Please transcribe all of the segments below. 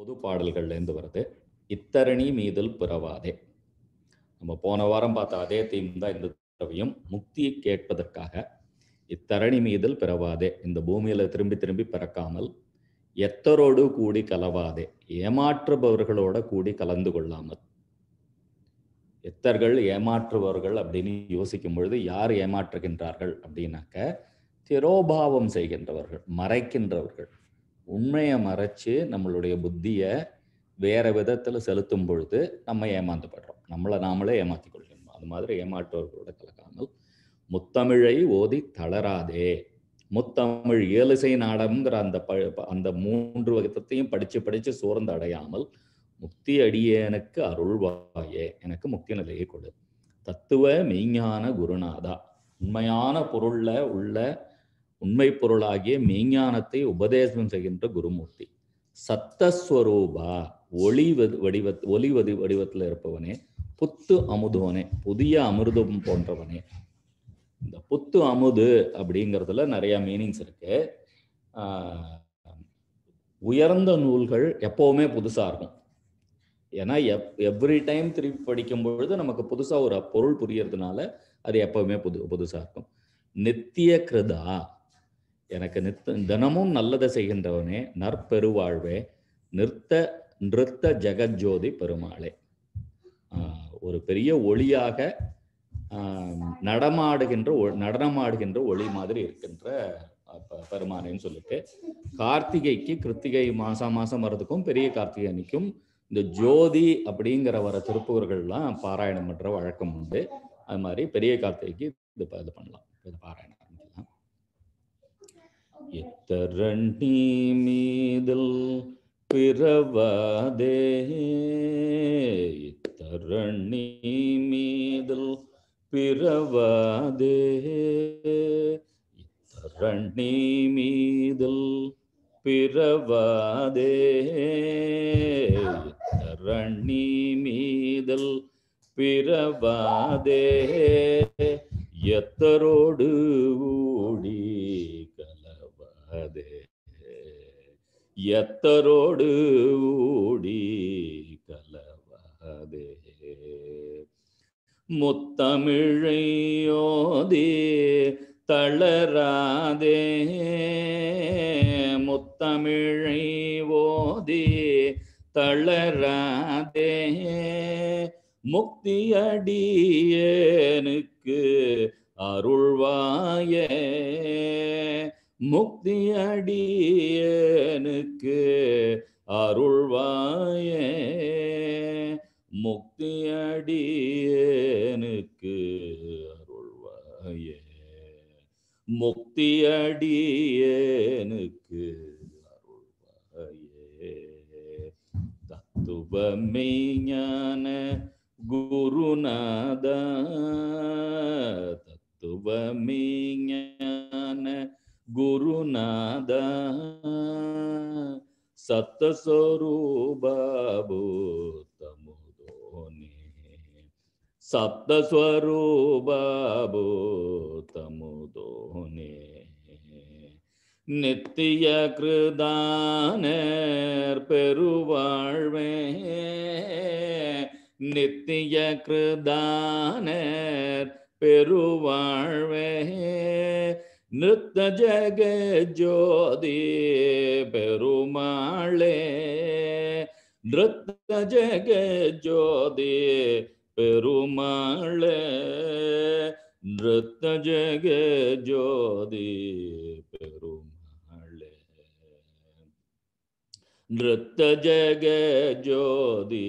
பொது பாடல்கள்லேருந்து வருது இத்தரணி மீதில் பிறவாதே நம்ம போன வாரம் பார்த்த அதே தீம் தான் இந்த தடவையும் முக்தியை கேட்பதற்காக இத்தரணி மீதில் பிறவாதே இந்த பூமியில திரும்பி திரும்பி பிறக்காமல் எத்தரோடு கூடி கலவாதே ஏமாற்றுபவர்களோட கூடி கலந்து கொள்ளாமல் எத்தர்கள் ஏமாற்றுபவர்கள் அப்படின்னு யோசிக்கும் பொழுது யார் ஏமாற்றுகின்றார்கள் அப்படின்னாக்க திரோபாவம் செய்கின்றவர்கள் மறைக்கின்றவர்கள் உண்மையை மறைச்சு நம்மளுடைய புத்தியை வேற விதத்தில் செலுத்தும் பொழுது நம்ம ஏமாந்துப்படுறோம் நம்மளை நாமளே ஏமாற்றி கொள்கின்றோம் அது மாதிரி ஏமாற்றோர்களோட கலக்காமல் முத்தமிழை ஓதி தளராதே முத்தமிழ் ஏலிசை நாடம்ங்கிற அந்த ப அந்த மூன்று விதத்தையும் படித்து படித்து சோர்ந்து அடையாமல் முக்தி அடியேனுக்கு அருள்வாயே எனக்கு முக்தி நிலையை கொடு தத்துவ மெய்ஞான குருநாதா உண்மையான பொருளில் உள்ள உண்மை பொருளாகிய மெய்ஞானத்தை உபதேசம் செய்கின்ற குருமூர்த்தி சத்தஸ்வரூபா ஒளி வடிவ ஒளி வடிவத்தில் இருப்பவனே புத்து அமுதுவனே புதிய அமிர்தம் போன்றவனே இந்த புத்து அமுது அப்படிங்கிறதுல நிறைய மீனிங்ஸ் இருக்கு உயர்ந்த நூல்கள் எப்பவுமே புதுசா இருக்கும் ஏன்னா எப் எவ்ரி டைம் திருப்பி படிக்கும் பொழுது நமக்கு புதுசா ஒரு பொருள் புரியறதுனால அது எப்பவுமே புது புதுசா இருக்கும் நித்திய கிருதா எனக்கு நித்த தினமும் நல்லதை செய்கின்றவனே நற்பெருவாழ்வே நிறுத்த நிறுத்த ஜெகஜோதி பெருமாளே ஒரு பெரிய ஒளியாக நடமாடுகின்ற நடனமாடுகின்ற ஒளி மாதிரி இருக்கின்ற பெருமானேன்னு சொல்லிட்டு கார்த்திகைக்கு கிருத்திகை மாசம் மாசம் வர்றதுக்கும் பெரிய கார்த்திகை அன்னைக்கும் இந்த ஜோதி அப்படிங்கிற வர திருப்பூர்கள்லாம் பாராயணம் பண்ணுற வழக்கம் உண்டு அது மாதிரி பெரிய கார்த்திகைக்கு இது இது பண்ணலாம் இது பாராயணம் ഇത്തരണി മീതിൽ പിറവാതേ ഇത്തരണി മീതിൽ പിറവാതേ ഇത്തരണി മീതിൽ പിറവാതേ ഇത്തരണി മീതിൽ പിറവാതേ എത്തരോട് ഓടി எத்தரோடு ஊடி கலவாதே முத்தமிழையோதே தளராதே முத்தமிழைவோதே ஓதி தளராதே முக்தியடியனுக்கு அருள்வாயே முக்தி அடியனுக்கு அருள்வாயே முக்தி அடியனுக்கு அருள்வாயே முக்தி அடியனுக்கு அருள்வாயே தத்துவமே ஞான குருநாதா தத்துவமே ஞான ಗುರುನಾದ ಸತ್ತ ಸ್ವರೂಪೋ ತಮುದೋನಿ ಸಪ್ತ ಸ್ವರೂಪೋ ತಮುದೋನಿ நித்திய கிருதானர் பெருவாழ்வே நித்திய கிருதானர் பெருவாழ்வே நிறுத்த ஜக ஜோதி பெருமாளே நிறுத்த ஜக ஜோதி பெருமாளே நிறுத்த ஜக ஜோதி பெருமாளே நிறுத்த ஜக ஜோதி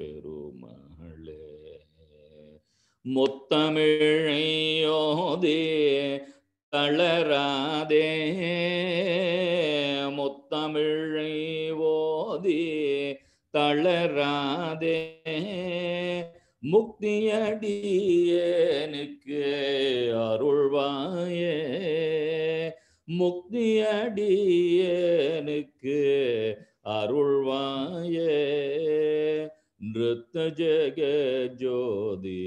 பெருமாளே முத்தமிழையோதே தளராதே முத்தமிழை ஓதி தளராதே முக்தியடியனுக்கு அருள்வாயே முக்தியடியனுக்கு அருள்வாயே நிறுத்த ஜெக ஜோதி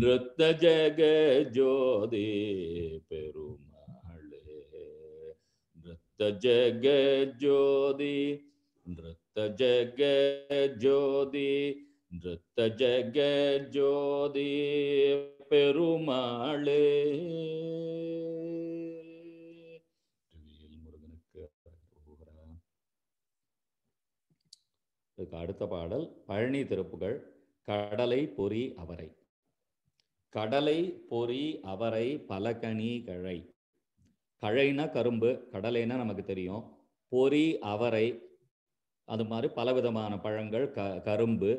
நிறுத்த ஜெக ஜோதி பெருமாளே நிறுத்த ஜெக ஜோதி நிறுத்த ஜெக ஜோதி நிறுத்த ஜெக ஜோதி பெருமாளே அடுத்த பாடல் பழனி திருப்புகள் கடலை பொறி அவரை கடலை பொறி அவரை பலகனி கழை கழைனா கரும்பு கடலைன்னா நமக்கு தெரியும் பொறி அவரை அது மாதிரி பலவிதமான பழங்கள் க கரும்பு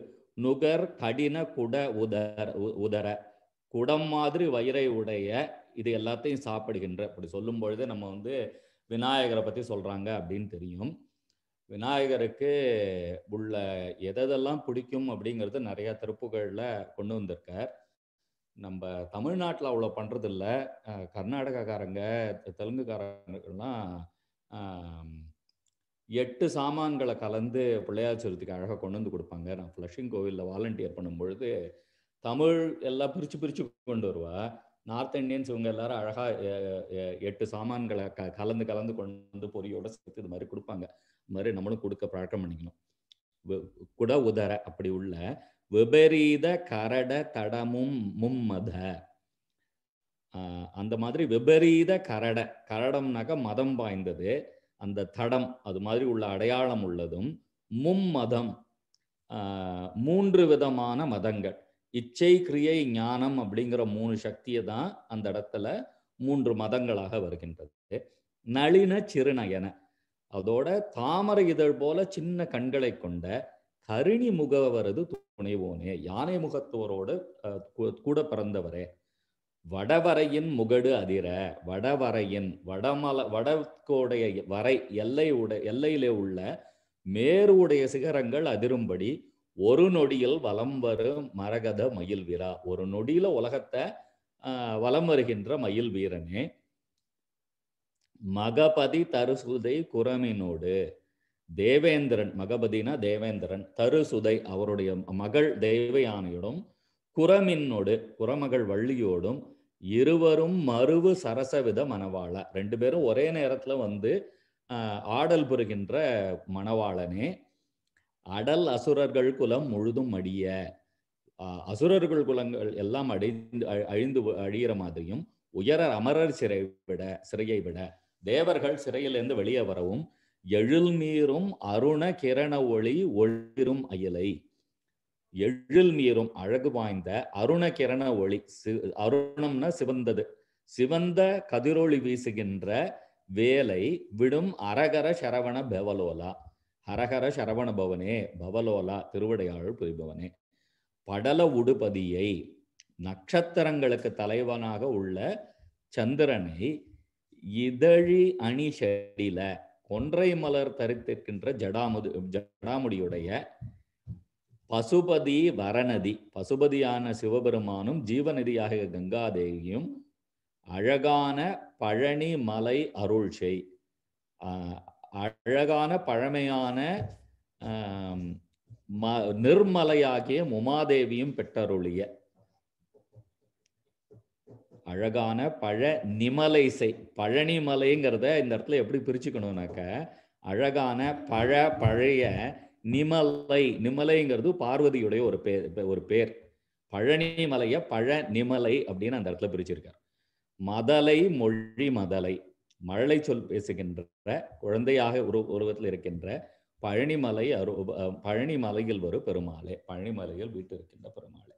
நுகர் கடின குட உதர் உதர குடம் மாதிரி வயிறை உடைய இது எல்லாத்தையும் சாப்பிடுகின்ற அப்படி சொல்லும் பொழுது நம்ம வந்து விநாயகரை பற்றி சொல்கிறாங்க அப்படின்னு தெரியும் விநாயகருக்கு உள்ள எதெல்லாம் பிடிக்கும் அப்படிங்கிறது நிறையா திருப்புகளில் கொண்டு வந்திருக்கார் நம்ம தமிழ்நாட்டில் அவ்வளோ பண்ணுறதில்ல கர்நாடகாக்காரங்க தெலுங்குக்காரங்கெல்லாம் எட்டு சாமான்களை கலந்து பிள்ளையார் சதுர்த்திக்கு அழகாக கொண்டு வந்து கொடுப்பாங்க நான் ஃப்ளஷிங் கோவிலில் வாலண்டியர் பண்ணும்பொழுது தமிழ் எல்லாம் பிரித்து பிரித்து கொண்டு வருவா நார்த் இந்தியன்ஸ் இவங்க எல்லாரும் அழகாக எட்டு சாமான்களை க கலந்து கலந்து கொண்டு வந்து பொரியோட சேர்த்து இது மாதிரி கொடுப்பாங்க இது மாதிரி நம்மளும் கொடுக்க பழக்கம் பண்ணிக்கணும் குட உதர அப்படி உள்ள விபரீத கரட தடமும் மும்மத அந்த மாதிரி விபரீத கரட கரடம்னாக்க மதம் பாய்ந்தது அந்த தடம் அது மாதிரி உள்ள அடையாளம் உள்ளதும் மும்மதம் மூன்று விதமான மதங்கள் இச்சை கிரியை ஞானம் அப்படிங்கிற மூணு சக்தியை தான் அந்த இடத்துல மூன்று மதங்களாக வருகின்றது நளின சிறுநயன அதோட தாமரை இதழ் போல சின்ன கண்களை கொண்ட தருணி முகவரது துணைவோனே யானை முகத்துவரோடு கூட பிறந்தவரே வடவரையின் முகடு அதிர வடவரையின் வடமல வடக்கோடைய வரை எல்லை உடை எல்லையிலே உள்ள மேருடைய சிகரங்கள் அதிரும்படி ஒரு நொடியில் வலம் வரும் மரகத மயில் வீரா ஒரு நொடியில உலகத்தை வலம் வருகின்ற மயில் வீரனே மகபதி தருசுதை குரமினோடு தேவேந்திரன் மகபதினா தேவேந்திரன் தரு சுதை அவருடைய மகள் தேவயானையோடும் குரமின்னோடு குரமகள் வள்ளியோடும் இருவரும் மறுவு சரசவித மணவாள ரெண்டு பேரும் ஒரே நேரத்துல வந்து ஆடல் புரிகின்ற மணவாளனே அடல் அசுரர்கள் குலம் முழுதும் அடிய அசுரர்கள் குலங்கள் எல்லாம் அழிந்து அழிந்து அழியிற மாதிரியும் உயர அமரர் சிறை விட சிறையை விட தேவர்கள் சிறையிலிருந்து வெளியே வரவும் எழில்மீறும் அருண கிரண ஒளி ஒளிரும் அயலை எழில் நீரும் அழகு வாய்ந்த அருண கிரண ஒளி சி அருணம்னா சிவந்தது சிவந்த கதிரொளி வீசுகின்ற வேலை விடும் அரகர சரவண பவலோலா ஹரஹர சரவண பவனே பவலோலா திருவடையாழ் புரிபவனே படல உடுபதியை நட்சத்திரங்களுக்கு தலைவனாக உள்ள சந்திரனை இதழி அணி செடில கொன்றை மலர் தரித்திருக்கின்ற ஜடாமுது ஜடாமுடியுடைய பசுபதி வரநதி பசுபதியான சிவபெருமானும் ஜீவநதியாக கங்காதேவியும் அழகான பழனி மலை அருள் செய் அழகான பழமையான ம நிர்மலையாகிய உமாதேவியும் பெற்றருளிய அழகான பழ நிமலை இசை பழனிமலைங்கிறத இந்த இடத்துல எப்படி பிரிச்சுக்கணும்னாக்க அழகான பழ பழைய நிமலை நிமலைங்கிறது பார்வதியுடைய ஒரு பேர் ஒரு பேர் பழனிமலைய பழ நிமலை அப்படின்னு அந்த இடத்துல பிரிச்சிருக்கார் மதலை மொழி மதலை மழலை சொல் பேசுகின்ற குழந்தையாக உரு உருவத்தில் இருக்கின்ற பழனிமலை அரு பழனிமலையில் வரும் பெருமாளே பழனிமலையில் வீட்டு இருக்கின்ற பெருமாளே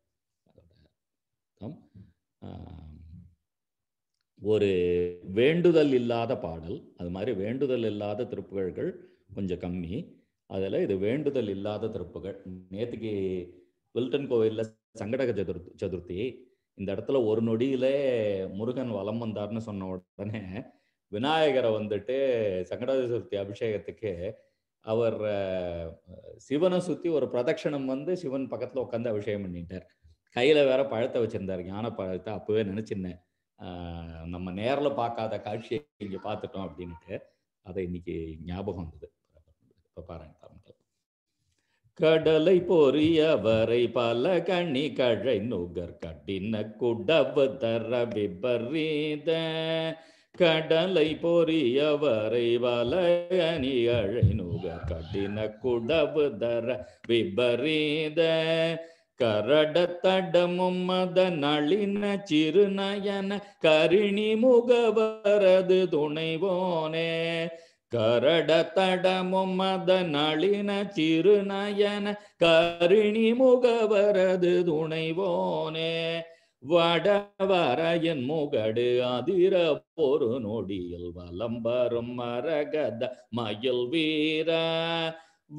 அதோட ஒரு வேண்டுதல் இல்லாத பாடல் அது மாதிரி வேண்டுதல் இல்லாத திருப்புகழ்கள் கொஞ்சம் கம்மி அதில் இது வேண்டுதல் இல்லாத திருப்புகள் நேற்றுக்கு வில்டன் கோவிலில் சங்கடக சதுர் சதுர்த்தி இந்த இடத்துல ஒரு நொடியிலே முருகன் வலம் வந்தார்னு சொன்ன உடனே விநாயகரை வந்துட்டு சங்கடக சதுர்த்தி அபிஷேகத்துக்கு அவர் சிவனை சுற்றி ஒரு பிரதட்சணம் வந்து சிவன் பக்கத்தில் உட்காந்து அபிஷேகம் பண்ணிட்டார் கையில் வேற பழத்தை வச்சுருந்தார் ஞான பழத்தை அப்போவே நினச்சிருந்தேன் நம்ம நேரில் பார்க்காத காட்சியை இங்கே பார்த்துட்டோம் அப்படின்ட்டு அதை இன்னைக்கு ஞாபகம் வந்தது இப்போ பாருங்க கடலை வரை பல கண்ணி கழை நுகர் கடின குடவு தர விபரீத கடலை வரை பல கனி அழை நுகர் கடின குடவு தர விபரீத கரடத்தடமும் மத நளின சிறுநயன கரிணி முகவரது துணைவோனே கரடத்தடமும் மத நளின சிறுநயன கரிணி முகவரது துணைவோனே வடவரையன் முகடு அதிர பொறு நொடியில் வலம்பரும் மரகத மயில் வீரா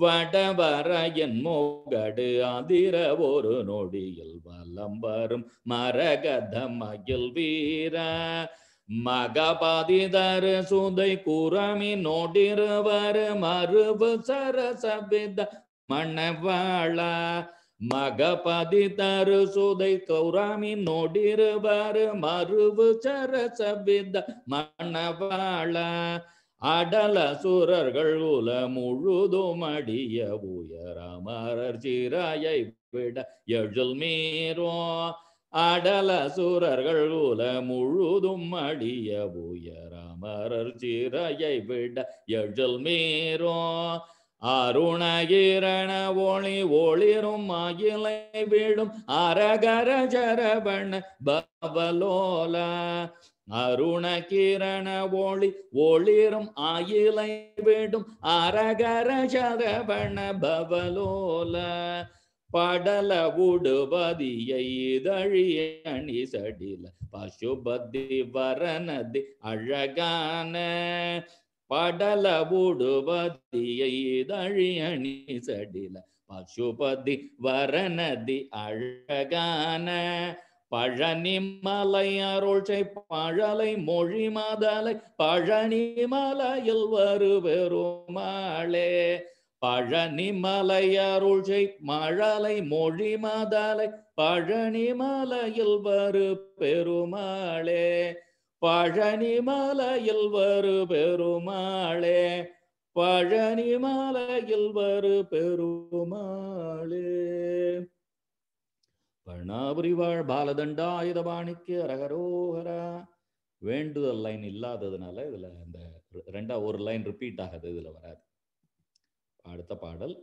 வடவரையன் மோகடு அதிர ஒரு நொடியில் வலம் வரும் மரகத மகில் வீர மகபாதிதரு சுதை குரமி நோடிருவர் மறுபு சரசபித மணவாள மகபதி தரு சுதை கௌராமி நோடிருவர் மறுபு சரசபித மணவாள அடல சூரர்கள் உல முழுதும் அடிய உயரமரர் சீராயை விட எழில் மீறோ அடல சூரர்கள் உல முழுதும் அடிய உயரமரர் சீராயை விட எழில் மீறோ அருணகிரண ஒளி ஒளிரும் அகிலை விடும் அரகர ஜரபண பவலோல அருண கிரண ஒளி ஒளிரும் ஆயிலை விடும் அரகர சரவண பவலோல படல உடுபதியை இதழியணி சடில பசுபதி வரனதி அழகான படல உடுபதியை இதழியணி சடில பசுபதி வரனதி அழகான பழனி மலை அருள் செய் பழலை மொழி மாதலை பழனி மலையில் வருவெருமாளே பழனி மலை அருள் செய் மழலை மொழி மாதலை பழனி மலையில் வரு பெருமாளே பழனி மலையில் வரு பெருமாளே பழனி மலையில் வரு பெருமாளே வர்ணாபுரிவாழ் பாலதண்டாயுத பாணிக்கு ரகரோகரா வேண்டுதல் லைன் இல்லாததுனால இதில் இந்த ரெண்டா ஒரு லைன் ரிப்பீட் ஆகுது இதில் வராது அடுத்த பாடல்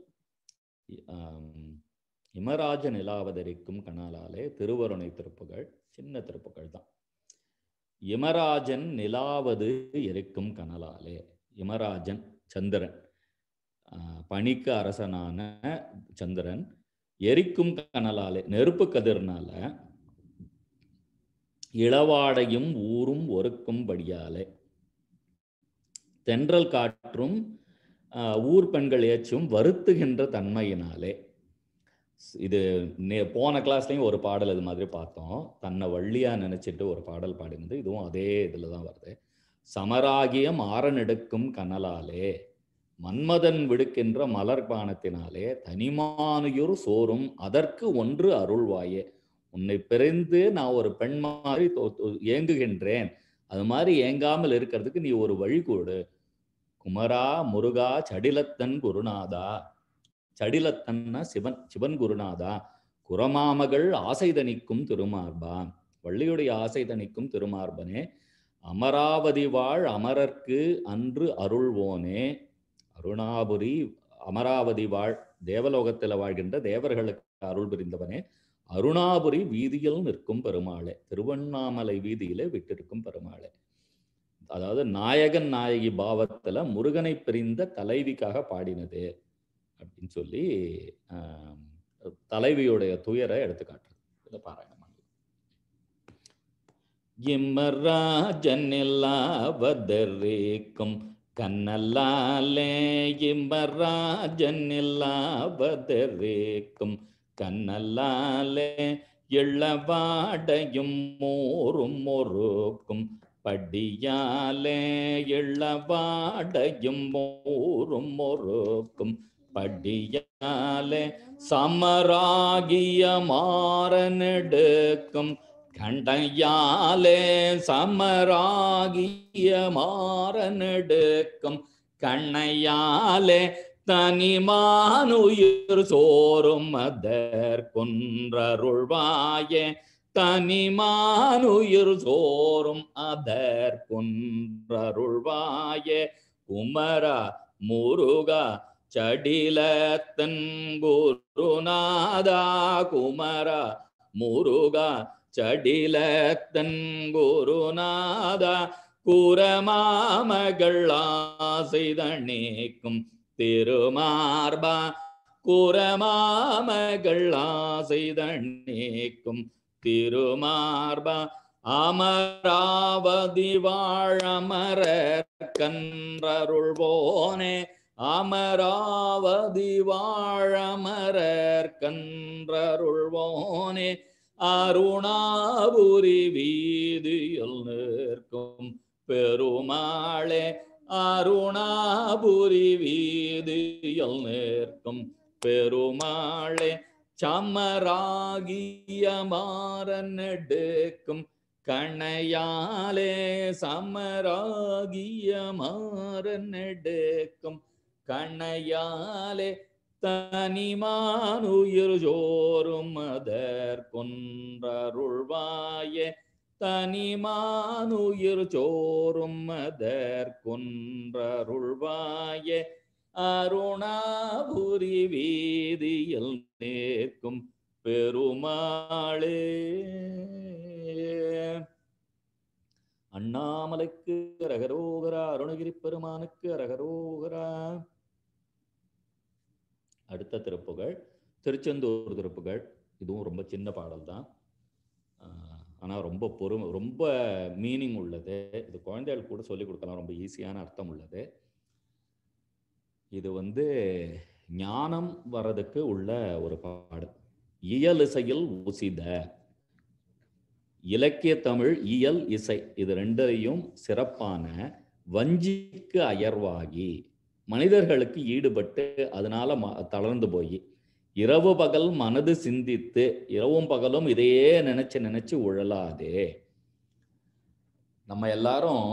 இமராஜ நிலாவதரிக்கும் கணாலாலே திருவருணை திருப்புகள் சின்ன திருப்புகள் தான் இமராஜன் நிலாவது இருக்கும் கனலாலே இமராஜன் சந்திரன் பணிக்கு அரசனான சந்திரன் எரிக்கும் கனலாலே நெருப்பு கதிர்னால இளவாடையும் ஊரும் ஒருக்கும்படியாலே தென்றல் காற்றும் ஊர் பெண்கள் ஏச்சும் வருத்துகின்ற தன்மையினாலே இது போன கிளாஸ்லையும் ஒரு பாடல் இது மாதிரி பார்த்தோம் தன்னை வள்ளியா நினைச்சிட்டு ஒரு பாடல் பாடினது இதுவும் அதே இதில் தான் வருது சமராகிய மாறனெடுக்கும் கனலாலே மன்மதன் விடுக்கின்ற மலர்பானத்தினாலே தனிமானியூர் சோறும் அதற்கு ஒன்று அருள்வாயே உன்னை பிறந்து நான் ஒரு பெண் மாதிரி ஏங்குகின்றேன் அது மாதிரி ஏங்காமல் இருக்கிறதுக்கு நீ ஒரு வழி கூடு குமரா முருகா சடிலத்தன் குருநாதா சடிலத்தன்னா சிவன் சிவன் குருநாதா குரமாமகள் ஆசை தணிக்கும் திருமார்பா வள்ளியுடைய ஆசை தணிக்கும் திருமார்பனே அமராவதி வாழ் அமரர்க்கு அன்று அருள்வோனே அருணாபுரி அமராவதி வாழ் தேவலோகத்தில் வாழ்கின்ற தேவர்களுக்கு அருள் புரிந்தவனே அருணாபுரி வீதியில் நிற்கும் பெருமாளே திருவண்ணாமலை வீதியிலே விட்டிருக்கும் பெருமாளே அதாவது நாயகன் நாயகி பாவத்துல முருகனை பிரிந்த தலைவிக்காக பாடினது அப்படின்னு சொல்லி தலைவியுடைய துயரை எடுத்துக்காட்டுறது இதை பாராயணம் இம்மராஜன் எல்லாவதற்கும் കണ്ണല്ലാലേ ഇമ്പരാജനില്ലാവതെറേക്കും കണ്ണല്ലാലേ ഇളവാടയും മൂറും മുറുക്കും പടിയാലേ ഇളവാടയും മൂറും മുറുക്കും പടിയാലെ സമരാകിയ മാറനെടുക്കും கண்டையாலே சமராகிய மாறனெடுக்கும் கண்ணையாலே தனிமானுயிர் சோறும் அதற்குன்றருள்வாயே தனிமானுயிர் சோறும் அதற்குன்றருள்வாயே குமரா முருகா சடிலத்தன் குருநாதா குமரா முருகா சடிலத்தன் குருநாதா குரமாமகள் ஆசைதனேக்கும் திருமார்பா குரமாமகள் ஆசைதனேக்கும் திருமார்பா அமராவதி வாழமர கன்றருள்வோனே அமராவதி வாழமர கன்றருள்வோனே அருணாபுரி வீதியில் நிற்கும் பெருமாளே அருணாபுரி வீதியில் நிற்கும் பெருமாளே சமராகிய மாறன் எடுக்கும் கணையாலே சமராகிய மாறன் எடுக்கும் கணையாலே தனிமானுயிர் ஜோறும் அதற்கொன்றருள்வாயே தனிமானுயிர் அதர் கொன்றருள்வாய அருணாபுரி வீதியில் நேர்க்கும் பெருமாளே அண்ணாமலைக்கு ரகரோகரா அருணகிரி பெருமானுக்கு ரகரோகரா அடுத்த திருப்புகள் திருச்செந்தூர் திருப்புகள் இதுவும் ரொம்ப சின்ன பாடல் தான் ஆனால் ரொம்ப பொறுமை ரொம்ப மீனிங் உள்ளது இது குழந்தைகள் கூட சொல்லிக் கொடுக்கலாம் ரொம்ப ஈஸியான அர்த்தம் உள்ளது இது வந்து ஞானம் வர்றதுக்கு உள்ள ஒரு பாடல் இயல் இசையில் உசித இலக்கிய தமிழ் இயல் இசை இது ரெண்டையும் சிறப்பான வஞ்சிக்கு அயர்வாகி மனிதர்களுக்கு ஈடுபட்டு அதனால தளர்ந்து போய் இரவு பகல் மனது சிந்தித்து இரவும் பகலும் இதையே நினைச்சு நினைச்சு உழலாதே நம்ம எல்லாரும்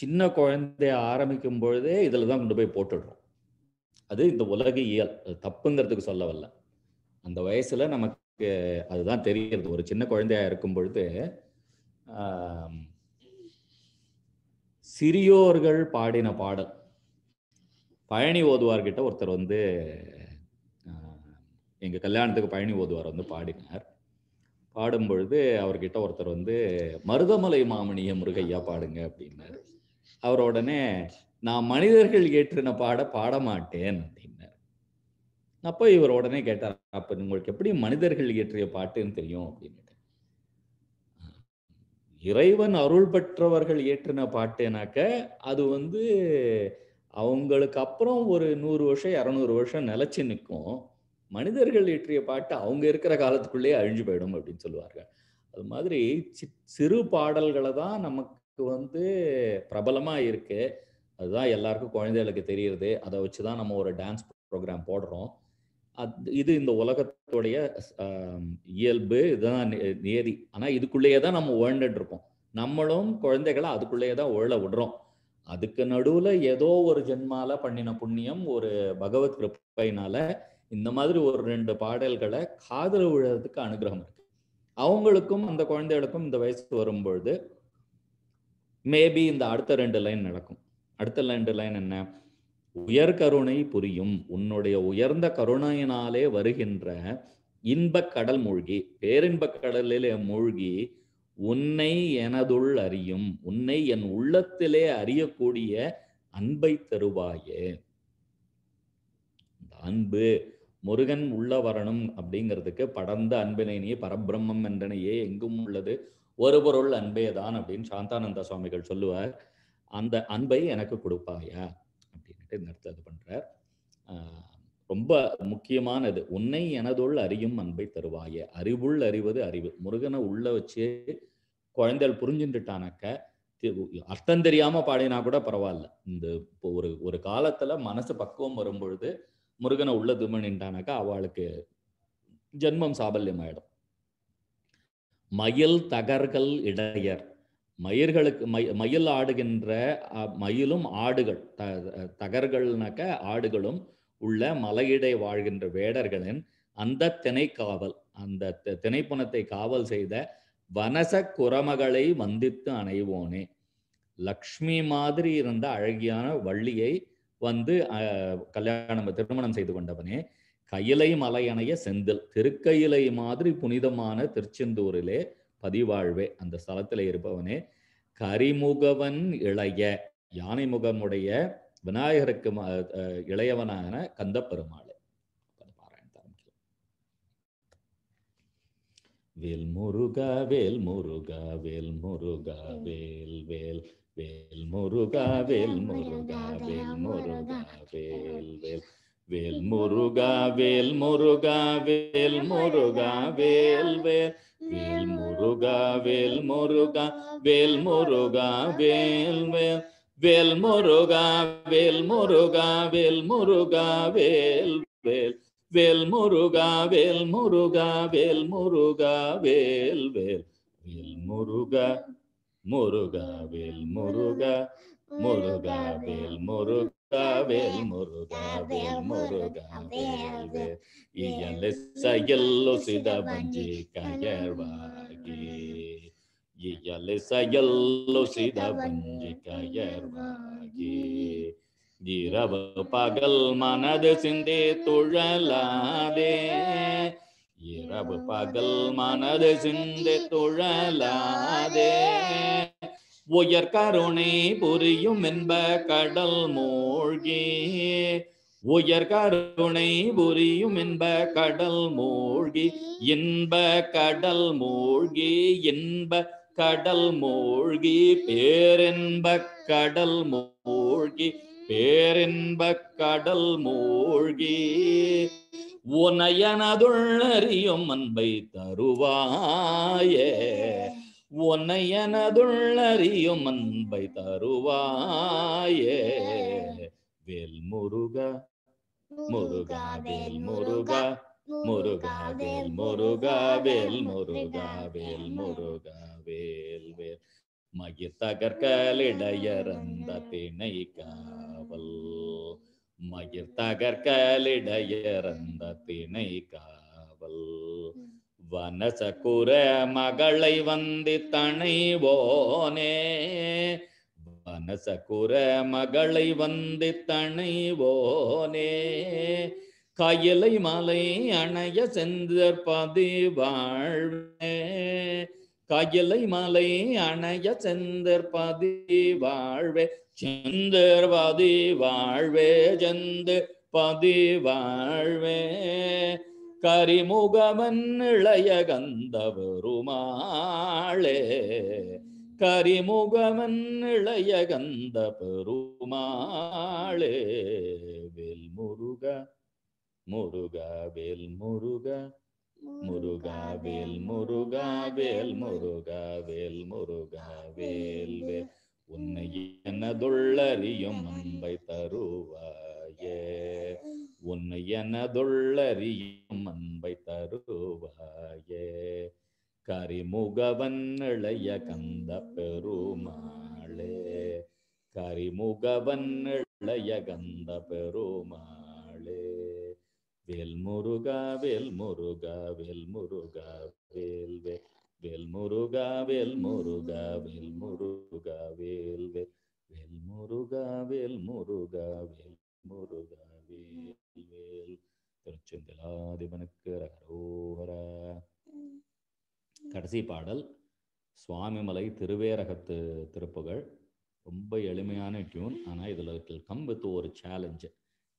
சின்ன குழந்தைய ஆரம்பிக்கும் பொழுதே இதில் தான் கொண்டு போய் போட்டுடுறோம் அது இந்த உலக இயல் தப்புங்கிறதுக்கு சொல்ல வரல அந்த வயசுல நமக்கு அதுதான் தெரிகிறது ஒரு சின்ன குழந்தையா இருக்கும் பொழுது சிறியோர்கள் பாடின பாடல் பழனி ஓதுவார்கிட்ட ஒருத்தர் வந்து எங்கள் கல்யாணத்துக்கு பழனி ஓதுவார் வந்து பாடினார் பாடும் பொழுது அவர்கிட்ட ஒருத்தர் வந்து மருதமலை மாமணிய முருகையா பாடுங்க அப்படின்னாரு அவர் உடனே நான் மனிதர்கள் ஏற்றின பாட பாடமாட்டேன் அப்படின்னார் அப்போ இவர் உடனே கேட்டார் அப்போ உங்களுக்கு எப்படி மனிதர்கள் இயற்றிய பாட்டுன்னு தெரியும் அப்படின்னு இறைவன் அருள் பெற்றவர்கள் இயற்றின பாட்டுனாக்க அது வந்து அவங்களுக்கு அப்புறம் ஒரு நூறு வருஷம் இரநூறு வருஷம் நிலச்சி நிற்கும் மனிதர்கள் இயற்றிய பாட்டு அவங்க இருக்கிற காலத்துக்குள்ளேயே அழிஞ்சு போயிடும் அப்படின்னு சொல்லுவார்கள் அது மாதிரி சி சிறு பாடல்களை தான் நமக்கு வந்து பிரபலமாக இருக்குது அதுதான் எல்லாருக்கும் குழந்தைகளுக்கு தெரியுது அதை வச்சு தான் நம்ம ஒரு டான்ஸ் ப்ரோக்ராம் போடுறோம் அது இது இந்த உலகத்துடைய இயல்பு இதுதான் நியதி ஆனால் இதுக்குள்ளேயே தான் நம்ம ஓழ்ந்துட்டு இருக்கோம் நம்மளும் குழந்தைகளை அதுக்குள்ளேயே தான் ஓழ விடுறோம் அதுக்கு நடுவில் ஏதோ ஒரு ஜென்மால பண்ணின புண்ணியம் ஒரு பகவத் கிருப்பையினால இந்த மாதிரி ஒரு ரெண்டு பாடல்களை காதல் விழுறதுக்கு அனுகிரகம் இருக்கு அவங்களுக்கும் அந்த குழந்தைகளுக்கும் இந்த வயசு வரும்பொழுது மேபி இந்த அடுத்த ரெண்டு லைன் நடக்கும் அடுத்த ரெண்டு லைன் என்ன உயர்கருணை புரியும் உன்னுடைய உயர்ந்த கருணையினாலே வருகின்ற இன்பக் கடல் மூழ்கி பேரின்பக் கடலிலே மூழ்கி உன்னை எனதுள் அறியும் உன்னை என் உள்ளத்திலே அறியக்கூடிய அன்பை தருவாயே அன்பு முருகன் உள்ள வரணும் அப்படிங்கிறதுக்கு படர்ந்த அன்பினையே பரபிரம்மம் என்றனையே எங்கும் உள்ளது ஒரு பொருள் அன்பே தான் அப்படின்னு சாந்தானந்த சுவாமிகள் சொல்லுவார் அந்த அன்பை எனக்கு கொடுப்பாயா கிட்ட இந்த இடத்துல இது ரொம்ப முக்கியமானது உன்னை எனதுள் அறியும் அன்பை தருவாய அறிவுள் அறிவது அறிவு முருகனை உள்ள வச்சு குழந்தைகள் புரிஞ்சுட்டுட்டானாக்க அர்த்தம் தெரியாம பாடினா கூட பரவாயில்ல இந்த ஒரு ஒரு காலத்துல மனசு பக்குவம் வரும்பொழுது முருகனை உள்ள துமணின்ட்டானாக்கா அவளுக்கு ஜென்மம் சாபல்யம் ஆயிடும் மயில் தகர்கள் இடையர் மயிர்களுக்கு மை மயில் ஆடுகின்ற மயிலும் ஆடுகள் த தகர்கள்னாக்க ஆடுகளும் உள்ள மலையிடை வாழ்கின்ற வேடர்களின் அந்த திணைக்காவல் அந்த திணைப்புணத்தை காவல் செய்த வனச குரமகளை வந்தித்து அணைவோனே லக்ஷ்மி மாதிரி இருந்த அழகியான வள்ளியை வந்து கல்யாணம் திருமணம் செய்து கொண்டவனே கையிலை மலையணைய செந்தில் திருக்கையிலை மாதிரி புனிதமான திருச்செந்தூரிலே பதிவாழ்வே அந்த ஸ்தலத்தில் இருப்பவனே கரிமுகவன் இளைய யானை முகமுடைய விநாயகருக்கு இளையவனான கந்த பெருமாள் வேல் முருகா வேல் முருகா வேல் முருகா வேல் வேல் வேல் முருகா வேல் முருகா வேல் முருகா வேல் வேல் வேல் முருகா வேல் முருகா வேல் முருகா வேல் வேல் Vel Muruga, Vel Muruga, Vel Muruga, Vel Vel. Vel Muruga, Vel Muruga, Vel Muruga, Vel Vel. Vel Muruga, Vel Muruga, Vel Muruga, Vel Vel. Vel Muruga, Muruga, Vel Muruga. முருகாவேல் முருகாவேல் முருகாவேல் முருகாவேல் இயல் செயல் சிதவஞ்சி கயர்வாகி இயல் செயல் சிதவஞ்சி கயர்வாகி இரவு பகல் மனது சிந்தே துழலாதே இரவு பகல் மனது சிந்தே துழலாதே உயர் கருணை புரியும் என்ப கடல் மூழ்கே உயர் கருணை புரியும் என்ப கடல் மூழ்கி இன்ப கடல் மூழ்கி இன்ப கடல் மூழ்கி பேரென்ப கடல் மூழ்கி பேரென்ப கடல் மூழ்கி உனையனதுள் அறியும் அன்பை தருவாயே உன்னையனதுள்ளறியும் அன்பை தருவாயே வேல் முருக முருகா வேல் முருகா முருகா வேல் முருகா வேல் முருகா வேல் முருகா வேல் வேல் மயிர் தகர்கலிடையறந்த திணை காவல் மயிர் தகர்கலிடையறந்த திணை காவல் வனசகுர மகளை வந்து தனைவோனே வனசகுர மகளை வந்து தனைவோனே கயலை மலை அணைய செந்தற்பது வாழ்வே கயிலை மலை அணைய செந்தற்பதி வாழ்வே செந்தர்வதி வாழ்வே செந்து பதி வாழ்வே கரிமுகமன் இளைய கந்தபெருமாளே கரிமுகமன் இளைய கந்த பெருமாளே வேல் முருக முருக வேல் முருக முருக வேல் முருக வேல் முருக வேல் முருக வேல் வேல் உன்னை எனதுள்ளறியும் அன்பை தருவார் உடைய உன்னை எனதுள்ளறியும் அன்பை தருவாயே கரிமுகவன் இளைய கந்த பெருமாளே கரிமுகவன் இளைய கந்த பெருமாளே வேல் முருகா வேல் முருகா வேல் முருகா வேல்வே வேல் முருகா வேல் முருகா வேல் முருகா வேல்வே வேல் முருகா வேல் முருகா வேல் முருகவேல் திருச்செந்திலாதிபனுக்கு கடைசி பாடல் சுவாமிமலை திருவேரகத்து திருப்புகள் ரொம்ப எளிமையான டியூன் ஆனால் இதில் கம் வித் ஒரு சேலஞ்சு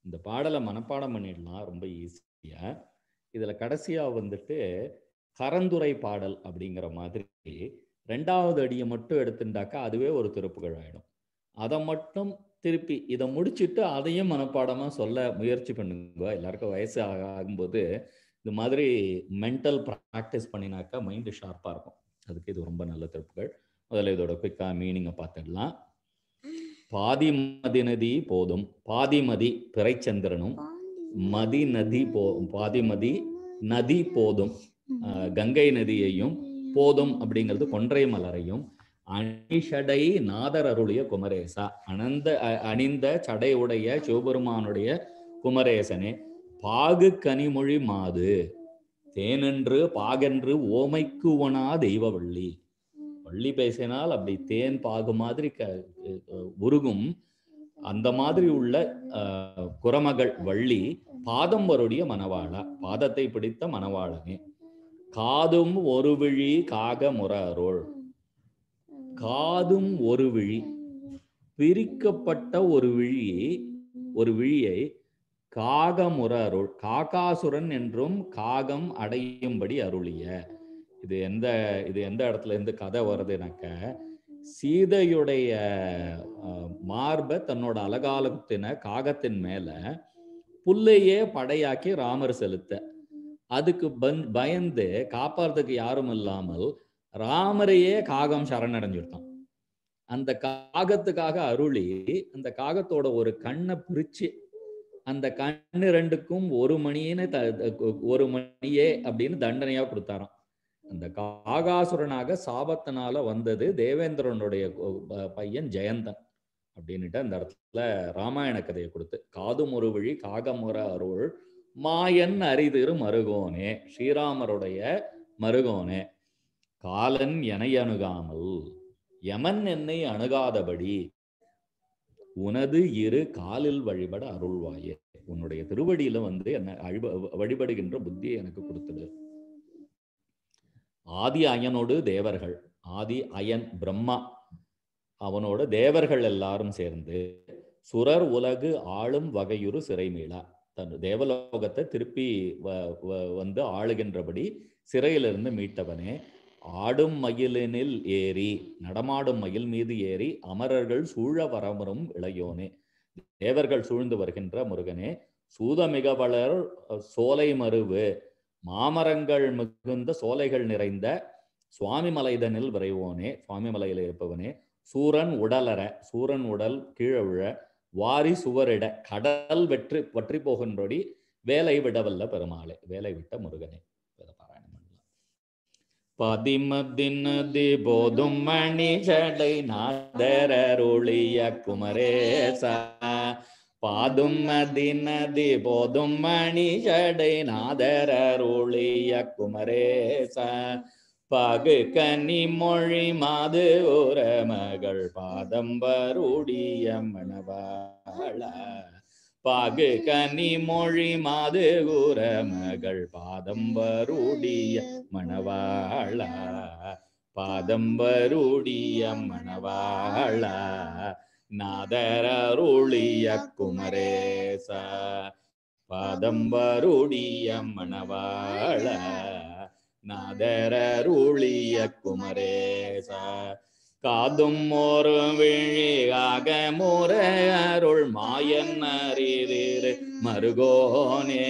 இந்த பாடலை மனப்பாடம் பண்ணிடலாம் ரொம்ப ஈஸியாக இதில் கடைசியாக வந்துட்டு கரந்துரை பாடல் அப்படிங்கிற மாதிரி ரெண்டாவது அடியை மட்டும் எடுத்துட்டாக்கா அதுவே ஒரு திருப்புகள் ஆகிடும் அதை மட்டும் திருப்பி இதை முடிச்சுட்டு அதையும் மனப்பாடமாக சொல்ல முயற்சி பண்ணுங்க எல்லாருக்கும் வயசு ஆக ஆகும்போது இது மாதிரி மென்டல் ப்ராக்டிஸ் பண்ணினாக்கா மைண்டு ஷார்ப்பாக இருக்கும் அதுக்கு இது ரொம்ப நல்ல திருப்புகள் முதல்ல இதோட குயிக்காக மீனிங்கை பார்த்துடலாம் பாதிமதி நதி போதும் பாதிமதி பிறைச்சந்திரனும் மதி நதி போ பாதிமதி நதி போதும் கங்கை நதியையும் போதும் அப்படிங்கிறது கொன்றை மலரையும் அணிஷடை நாதர் அருளிய குமரேசா அனந்த அணிந்த சடையுடைய சிவபெருமானுடைய குமரேசனே பாகு கனிமொழி மாது தேனென்று பாகென்று ஓமைக்கு உனா தெய்வ வள்ளி வள்ளி பேசினால் அப்படி தேன் பாகு மாதிரி க உருகும் அந்த மாதிரி உள்ள குரமகள் வள்ளி பாதம் வருடைய மணவாளா பாதத்தை பிடித்த மணவாளனே காதும் ஒரு விழி காக முற அருள் காதும் ஒரு விழி பிரிக்கப்பட்ட ஒரு விழி ஒரு விழியை காகமுர அருள் காகாசுரன் என்றும் காகம் அடையும்படி அருளிய இது எந்த இது எந்த இடத்துல இருந்து கதை வருதுனாக்க சீதையுடைய மார்பை தன்னோட அலகாலத்தின காகத்தின் மேல புல்லையே படையாக்கி ராமர் செலுத்த அதுக்கு பந் பயந்து காப்பாறதுக்கு யாரும் இல்லாமல் ராமரையே காகம் சரணடைஞ்சிருத்தான் அந்த காகத்துக்காக அருளி அந்த காகத்தோட ஒரு கண்ணை பிரிச்சு அந்த கண்ணு ரெண்டுக்கும் ஒரு மணின்னு த ஒரு மணியே அப்படின்னு தண்டனையா கொடுத்தாராம் அந்த காகாசுரனாக சாபத்தினால வந்தது தேவேந்திரனுடைய பையன் ஜெயந்தன் அப்படின்னுட்டு அந்த இடத்துல ராமாயண கதையை கொடுத்து காது ஒரு வழி காகமுற அருள் மாயன் அரிதிரு மருகோனே ஸ்ரீராமருடைய மருகோனே காலன் எனை அணுகாமல் யமன் என்னை அணுகாதபடி உனது இரு காலில் வழிபட அருள்வாயே உன்னுடைய திருவடியில வந்து என்ன அழிப வழிபடுகின்ற புத்தியை எனக்கு கொடுத்துடு ஆதி அயனோடு தேவர்கள் ஆதி அயன் பிரம்மா அவனோட தேவர்கள் எல்லாரும் சேர்ந்து சுரர் உலகு ஆளும் வகையுறு சிறைமீளா தன் தேவலோகத்தை திருப்பி வந்து ஆளுகின்றபடி சிறையிலிருந்து மீட்டவனே ஆடும் மயிலினில் ஏறி நடமாடும் மயில் மீது ஏறி அமரர்கள் சூழ வரமரும் இளையோனே தேவர்கள் சூழ்ந்து வருகின்ற முருகனே சூத மிகவளர் வளர் சோலை மருவு மாமரங்கள் மிகுந்த சோலைகள் நிறைந்த சுவாமி மலைதனில் விரைவோனே சுவாமி மலையில இருப்பவனே சூரன் உடலற சூரன் உடல் கீழே உழ வாரி சுவரிட கடல் வெற்றி வற்றி போகின்றபடி வேலை விடவல்ல பெருமாளே வேலை விட்ட முருகனே பதிமதினதி போதும் மணிஜடை நாதரருளிய குமரேசா பாதும் மதினதி போதும் மணிஜடை நாதரருளிய குமரேசா பகு கனி மொழி மாது உர மகள் பாதம் வருடிய மணவாள பாகு கனி மொழி மாது கூற மகள் பாதம் வருடிய மணவாழா பாதம் வருடிய மணவாழா நாதரருளிய குமரேச பாதம் வருடிய மணவாழ நாதரருளிய குமரேசா காதும் ஒரு விழியாக முற அருள் மாயன் அறிதிரு மருகோனே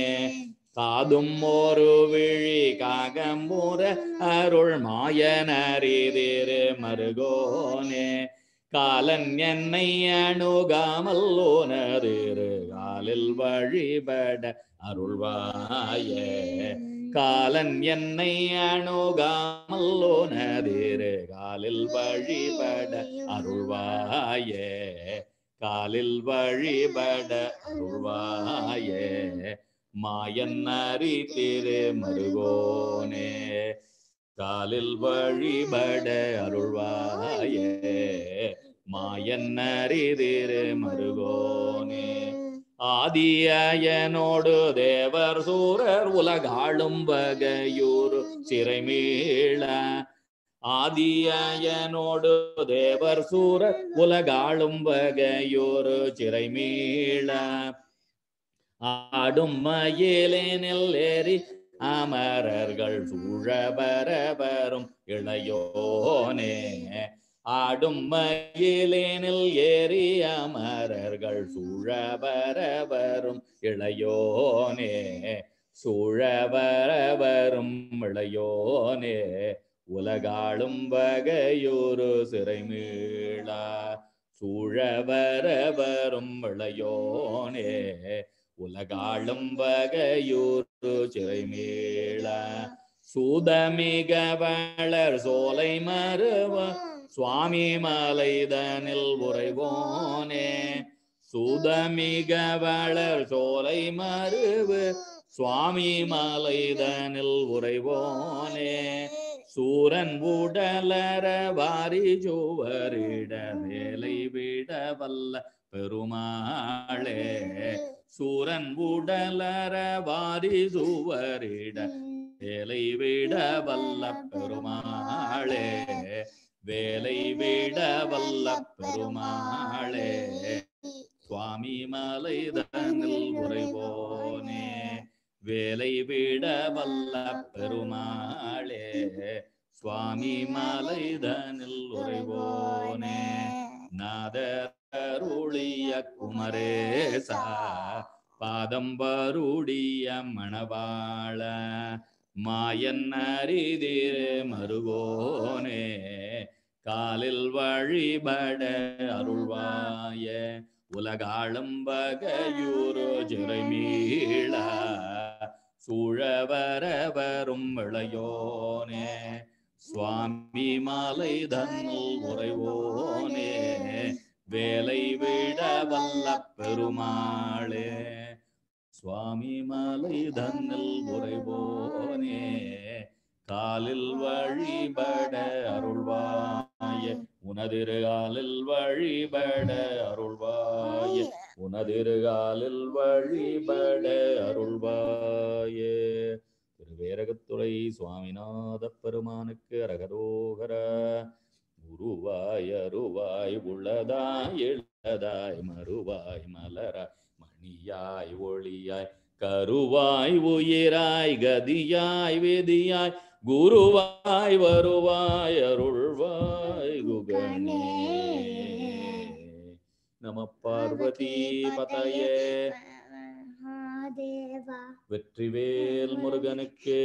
காதும் ஒரு விழிக்காக முற அருள் மாயன் அறிதிரு மருகோனே காலன் என்னை அணுகாமல் உனரு காலில் வழிபட அருள்வாயே காலன் என்னை அணுகாமல்லோனதேறு காலில் வழிபட அருள்வாயே காலில் வழிபட அருள்வாயே மாயன் அறி திரு மருகோனே காலில் வழிபட அருள்வாயே மாயன் அறி திரு மருகோனே ஆதியனோடு தேவர் சூரர் உலகாளும் வகையூர் சிறைமீள ஆதியனோடு தேவர் சூரர் உலகாளும் வகையூர் சிறைமீள ஆடும் மயிலே நெல்லேறி அமரர்கள் சூழ பரவரும் இளையோனே ஆடும் மயிலேனில் ஏறிய மரர்கள் சுழவரவரும் இளையோனே சுழவரவரும் இளையோனே உலகாளும் வகையொரு சிறைமீளா சூழவரவரும் இளையோனே உலகாளும் வகையூரு சிறைமேள சூதமிக வளர் சோலை மறுவ சுவாமி மலைதனில் உறைவோனே சுதமிக வளர் சோலை மருவு சுவாமி மலைதனில் உறைவோனே சூரன் உடலர வாரி சுவரிட வேலை விட வல்ல பெருமாளே சூரன் உடலர வாரி சுவரிட வேலை விட வல்ல பெருமாளே வேலை விட வல்ல பெருமாளே சுவாமி மலை மலைதனில் உறைவோனே வேலை விட வல்ல பெருமாளே சுவாமி மலை தனில் உறைவோனே நாதருளிய குமரேசா பாதம் வருடிய மணவாள மாயன் அறிதிரே மருகோனே காலில் வழிபட அருள்வாய உலகாளம் உலகாளும் வகையூரோ சூழவர வரும் விளையோனே சுவாமி மாலை தன்னுள் உறைவோனே வேலை விட வல்ல பெருமாளே சுவாமி மாலை தன்னில் உறைவோனே காலில் வழிபட அருள்வான் அருள்வாய உனதிரு வழிபட அருள்வாய உனதிருகாலில் வழிபட அருள்வாய திருவேரகத்துறை சுவாமிநாத பெருமானுக்கு அரகரோகர உருவாய் அருவாய் உள்ளதாய் எழுதாய் மறுவாய் மலராய் மணியாய் ஒளியாய் கருவாய் உயிராய் கதியாய் வேதியாய் குருவாய் வருவாய் அருள்வாய் நம பார்வதி மதையே வெற்றிவேல் முருகனுக்கு